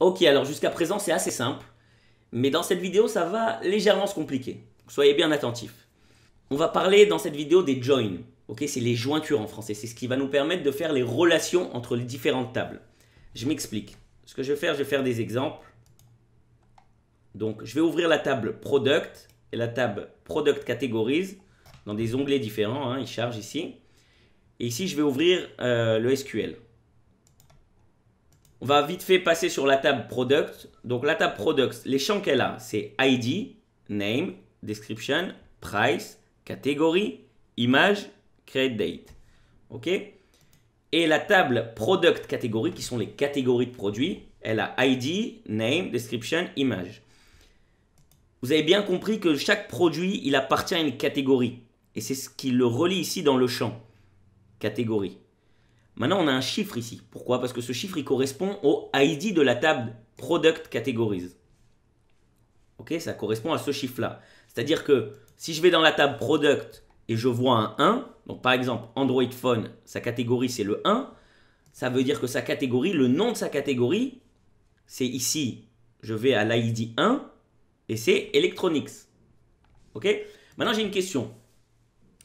Ok, alors jusqu'à présent c'est assez simple, mais dans cette vidéo ça va légèrement se compliquer. Soyez bien attentifs. On va parler dans cette vidéo des joins. Ok, c'est les jointures en français. C'est ce qui va nous permettre de faire les relations entre les différentes tables. Je m'explique. Ce que je vais faire, je vais faire des exemples. Donc, je vais ouvrir la table Product et la table Product Categories dans des onglets différents. Hein. ils chargent ici. Et ici, je vais ouvrir euh, le SQL. On va vite fait passer sur la table product. Donc la table products, les champs qu'elle a, c'est ID, name, description, price, catégorie, image, create date. OK Et la table product catégorie qui sont les catégories de produits, elle a ID, name, description, image. Vous avez bien compris que chaque produit, il appartient à une catégorie et c'est ce qui le relie ici dans le champ catégorie. Maintenant, on a un chiffre ici. Pourquoi Parce que ce chiffre, il correspond au ID de la table Product Categories. Ok, ça correspond à ce chiffre-là. C'est-à-dire que si je vais dans la table Product et je vois un 1, donc par exemple Android Phone, sa catégorie c'est le 1, ça veut dire que sa catégorie, le nom de sa catégorie, c'est ici, je vais à l'ID 1 et c'est Electronics. Ok Maintenant j'ai une question.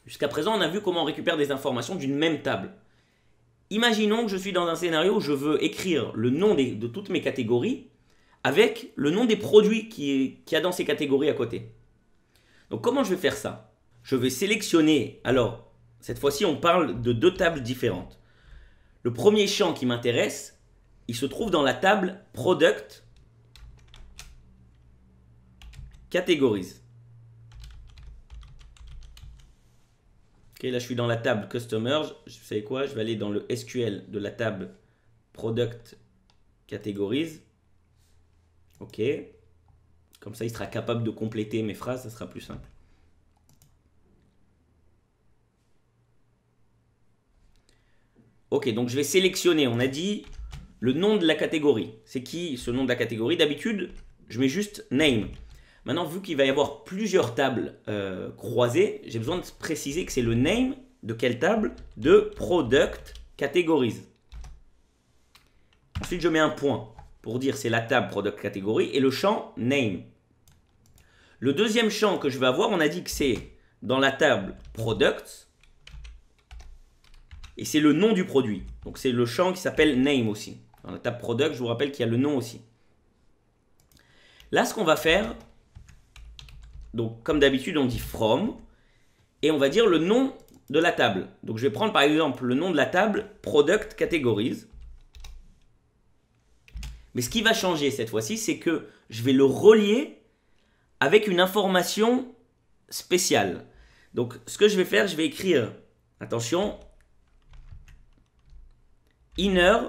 Jusqu'à présent, on a vu comment on récupère des informations d'une même table. Imaginons que je suis dans un scénario où je veux écrire le nom de toutes mes catégories avec le nom des produits qu'il qui y a dans ces catégories à côté. Donc comment je vais faire ça Je vais sélectionner, alors cette fois-ci on parle de deux tables différentes. Le premier champ qui m'intéresse, il se trouve dans la table Product Categories. là, je suis dans la table customers. Je sais quoi Je vais aller dans le SQL de la table Product Categories. OK. Comme ça, il sera capable de compléter mes phrases. Ça sera plus simple. Ok, donc je vais sélectionner, on a dit, le nom de la catégorie. C'est qui ce nom de la catégorie D'habitude, je mets juste name. Maintenant, vu qu'il va y avoir plusieurs tables euh, croisées, j'ai besoin de préciser que c'est le name de quelle table De product categories. Ensuite, je mets un point pour dire c'est la table product category et le champ name. Le deuxième champ que je vais avoir, on a dit que c'est dans la table products et c'est le nom du produit. Donc c'est le champ qui s'appelle name aussi. Dans la table product, je vous rappelle qu'il y a le nom aussi. Là, ce qu'on va faire, donc, comme d'habitude, on dit from, et on va dire le nom de la table. Donc, je vais prendre par exemple le nom de la table product categories. Mais ce qui va changer cette fois-ci, c'est que je vais le relier avec une information spéciale. Donc, ce que je vais faire, je vais écrire, attention, inner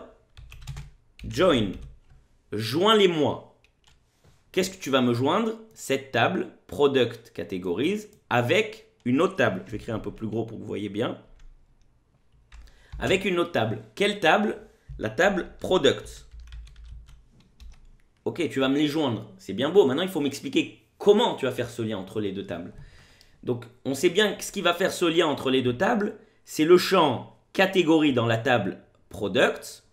join, joins les mois. Qu'est-ce que tu vas me joindre Cette table, product categories, avec une autre table. Je vais écrire un peu plus gros pour que vous voyez bien. Avec une autre table. Quelle table La table products. Ok, tu vas me les joindre. C'est bien beau. Maintenant, il faut m'expliquer comment tu vas faire ce lien entre les deux tables. Donc, on sait bien que ce qui va faire ce lien entre les deux tables, c'est le champ catégorie dans la table products,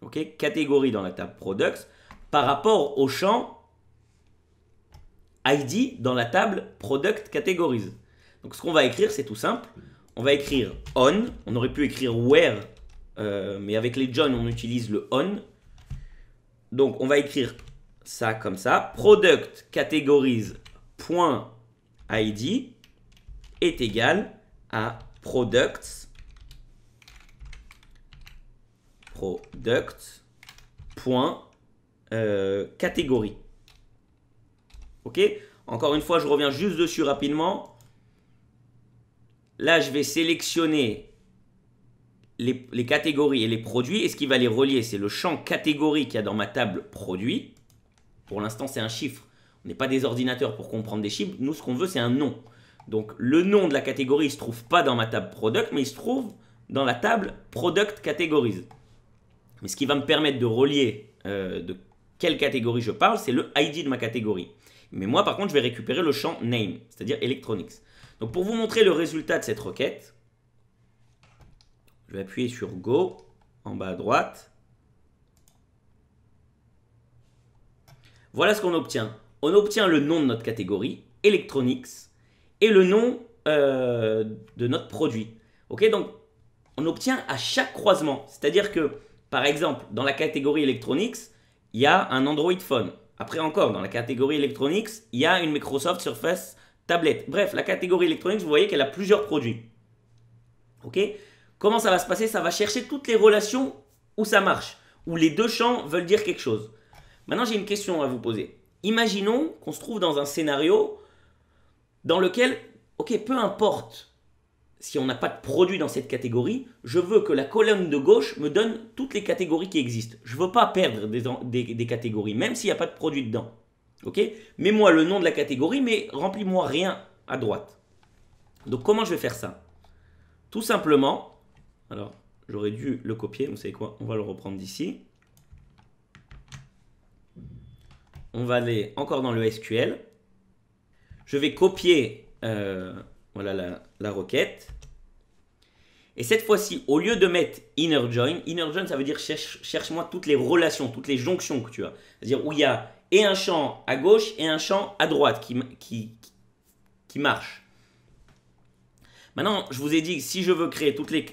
ok, catégorie dans la table products, par rapport au champ ID dans la table Product Categories. Donc ce qu'on va écrire, c'est tout simple. On va écrire on, on aurait pu écrire where, euh, mais avec les join, on utilise le on. Donc on va écrire ça comme ça. Product categories.id est égal à products product Ok Encore une fois, je reviens juste dessus rapidement. Là, je vais sélectionner les, catégories et les produits. Et ce qui va les relier, c'est le champ catégorie qu'il y a dans ma table produit. Pour l'instant, c'est un chiffre. On n'est pas des ordinateurs pour comprendre des chiffres. Nous, ce qu'on veut, c'est un nom. Donc, le nom de la catégorie, il se trouve pas dans ma table product, mais il se trouve dans la table product categories. Mais ce qui va me permettre de relier euh, de quelle catégorie je parle, c'est le ID de ma catégorie. Mais moi, par contre, je vais récupérer le champ name, c'est-à-dire electronics. Donc, pour vous montrer le résultat de cette requête, je vais appuyer sur Go en bas à droite. Voilà ce qu'on obtient. On obtient le nom de notre catégorie, Electronics, et le nom euh, de notre produit. Ok, donc on obtient à chaque croisement. C'est-à-dire que, par exemple, dans la catégorie Electronics, il y a un Android Phone. Après encore, dans la catégorie Electronics, il y a une Microsoft Surface tablette. Bref, la catégorie Electronics, vous voyez qu'elle a plusieurs produits. Ok Comment ça va se passer Ça va chercher toutes les relations où ça marche, où les deux champs veulent dire quelque chose. Maintenant, j'ai une question à vous poser. Imaginons qu'on se trouve dans un scénario dans lequel, ok, peu importe si on n'a pas de produit dans cette catégorie, je veux que la colonne de gauche me donne toutes les catégories qui existent. Je ne veux pas perdre des, catégories, même s'il n'y a pas de produit dedans. Ok Mets-moi le nom de la catégorie, mais remplis-moi rien à droite. Donc comment je vais faire ça Tout simplement, alors j'aurais dû le copier, vous savez quoi On va le reprendre d'ici. On va aller encore dans le SQL. Je vais copier... Euh, voilà la, requête. Et cette fois-ci, au lieu de mettre inner join, inner join, ça veut dire cherche-moi toutes les relations, toutes les jonctions que tu as. C'est-à-dire où il y a et un champ à gauche et un champ à droite qui, qui, qui marche. Maintenant, je vous ai dit si je veux créer toutes les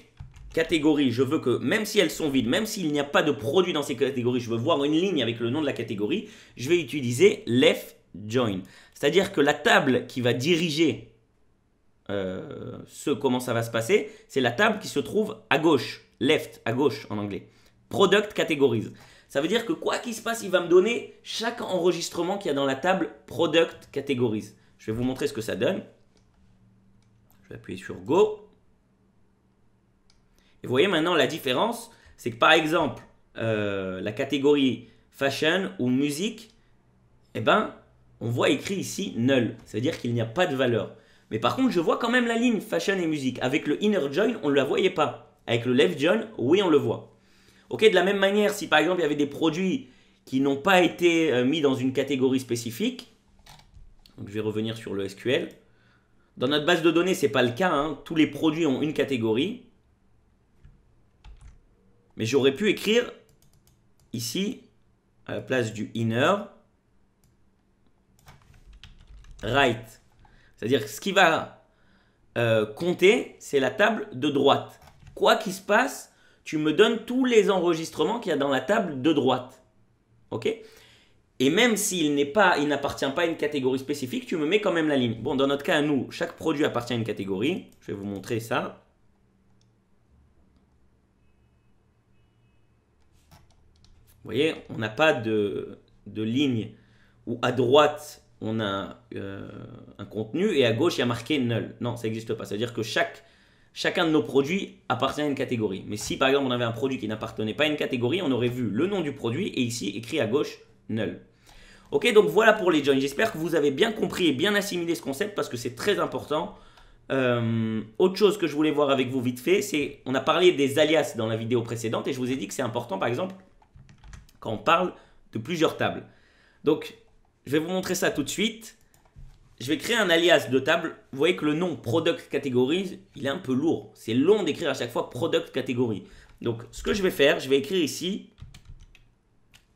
catégories, je veux que même si elles sont vides, même s'il n'y a pas de produit dans ces catégories, je veux voir une ligne avec le nom de la catégorie, je vais utiliser left join. C'est-à-dire que la table qui va diriger euh, ce comment ça va se passer, c'est la table qui se trouve à gauche, left, à gauche en anglais. Product categories. Ça veut dire que quoi qu'il se passe, il va me donner chaque enregistrement qu'il y a dans la table product categories. Je vais vous montrer ce que ça donne. Je vais appuyer sur Go. Et vous voyez maintenant la différence, c'est que par exemple, euh, la catégorie fashion ou musique, eh ben, on voit écrit ici null. c'est à dire qu'il n'y a pas de valeur. Mais par contre, je vois quand même la ligne fashion et musique. Avec le inner join, on ne la voyait pas. Avec le left join, oui, on le voit. Ok, de la même manière, si par exemple il y avait des produits qui n'ont pas été euh, mis dans une catégorie spécifique, donc je vais revenir sur le SQL. Dans notre base de données, ce n'est pas le cas. Hein. Tous les produits ont une catégorie. Mais j'aurais pu écrire ici, à la place du inner, right. C'est-à-dire que ce qui va euh, compter, c'est la table de droite. Quoi qu'il se passe, tu me donnes tous les enregistrements qu'il y a dans la table de droite. OK Et même s'il n'est pas, il n'appartient pas à une catégorie spécifique, tu me mets quand même la ligne. Bon, dans notre cas, à nous, chaque produit appartient à une catégorie. Je vais vous montrer ça. Vous voyez, on n'a pas de, de ligne où à droite on a euh, un contenu et à gauche il y a marqué null. Non, ça n'existe pas. C'est-à-dire que chaque, chacun de nos produits appartient à une catégorie. Mais si par exemple on avait un produit qui n'appartenait pas à une catégorie, on aurait vu le nom du produit et ici écrit à gauche null. Ok, donc voilà pour les joins. J'espère que vous avez bien compris et bien assimilé ce concept parce que c'est très important. Euh, autre chose que je voulais voir avec vous vite fait, c'est on a parlé des alias dans la vidéo précédente et je vous ai dit que c'est important par exemple quand on parle de plusieurs tables. Donc je vais vous montrer ça tout de suite. Je vais créer un alias de table. Vous voyez que le nom product categories, il est un peu lourd. C'est long d'écrire à chaque fois product category. Donc, ce que je vais faire, je vais écrire ici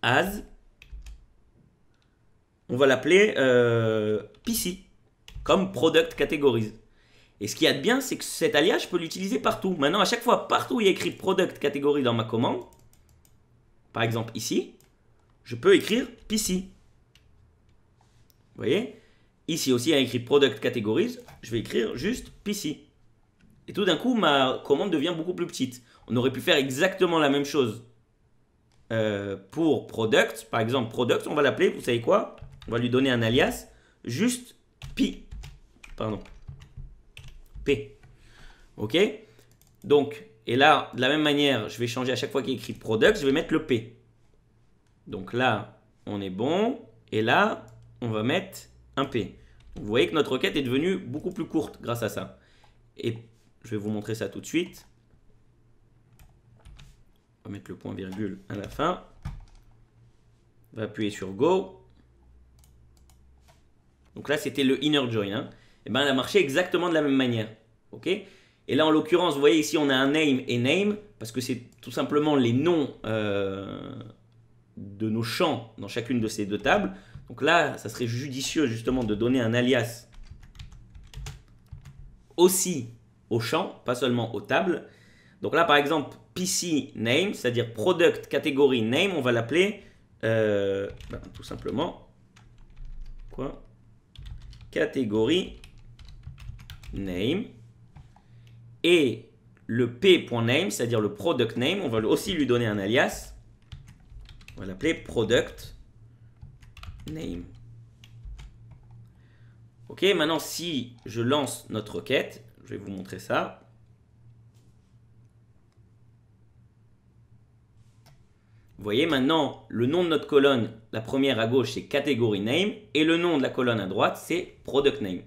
as. On va l'appeler euh, PC, comme product categories. Et ce qu'il y a de bien, c'est que cet alias, je peux l'utiliser partout. Maintenant, à chaque fois, partout où il y écrit product category dans ma commande, par exemple ici, je peux écrire PC voyez Ici aussi, il y a écrit Product Categories. Je vais écrire juste PC. Et tout d'un coup, ma commande devient beaucoup plus petite. On aurait pu faire exactement la même chose euh, pour Product. Par exemple, Product, on va l'appeler, vous savez quoi On va lui donner un alias, juste Pi. Pardon. P. OK Donc, et là, de la même manière, je vais changer à chaque fois qu'il écrit Product, je vais mettre le P. Donc là, on est bon. Et là, on hum. va mettre un P. Vous voyez que notre requête est devenue beaucoup plus courte grâce à ça. Et je vais vous montrer ça tout de suite. On va mettre le point virgule à la fin. On va appuyer sur Go. Donc là, c'était le inner join. Et hein. eh bien, elle a marché exactement de la même manière. OK et là, en l'occurrence, vous voyez ici, on a un name et name, parce que c'est tout simplement les noms euh, de nos champs dans chacune de ces deux tables. Donc là, ça serait judicieux justement de donner un alias aussi au champ, pas seulement aux tables. Donc là, par exemple, PC name, c'est-à-dire product catégorie name, on va l'appeler euh, ben, tout simplement quoi catégorie name et le p.name, c'est-à-dire le product name, on va aussi lui donner un alias. On va l'appeler product name. Ok, maintenant si je lance notre requête, je vais vous montrer ça. Vous voyez maintenant, le nom de notre colonne, la première à gauche, c'est Category name, et le nom de la colonne à droite, c'est product name.